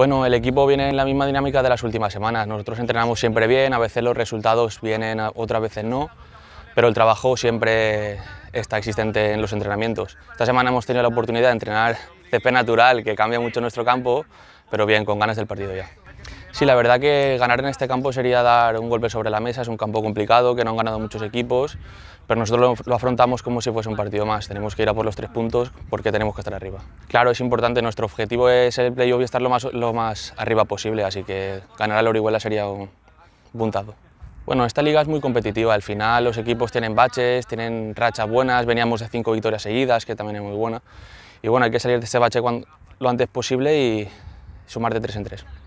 Bueno, el equipo viene en la misma dinámica de las últimas semanas. Nosotros entrenamos siempre bien, a veces los resultados vienen, otras veces no, pero el trabajo siempre está existente en los entrenamientos. Esta semana hemos tenido la oportunidad de entrenar CP natural, que cambia mucho nuestro campo, pero bien, con ganas del partido ya. Sí, la verdad que ganar en este campo sería dar un golpe sobre la mesa, es un campo complicado que no han ganado muchos equipos, pero nosotros lo, afrontamos como si fuese un partido más, tenemos que ir a por los tres puntos porque tenemos que estar arriba. Claro, es importante, nuestro objetivo es el playoff y estar lo más, lo más arriba posible, así que ganar al Orihuela sería un puntazo. Bueno, esta liga es muy competitiva, al final los equipos tienen baches, tienen rachas buenas, veníamos de cinco victorias seguidas, que también es muy buena, y bueno, hay que salir de ese bache lo antes posible y sumar de tres en tres.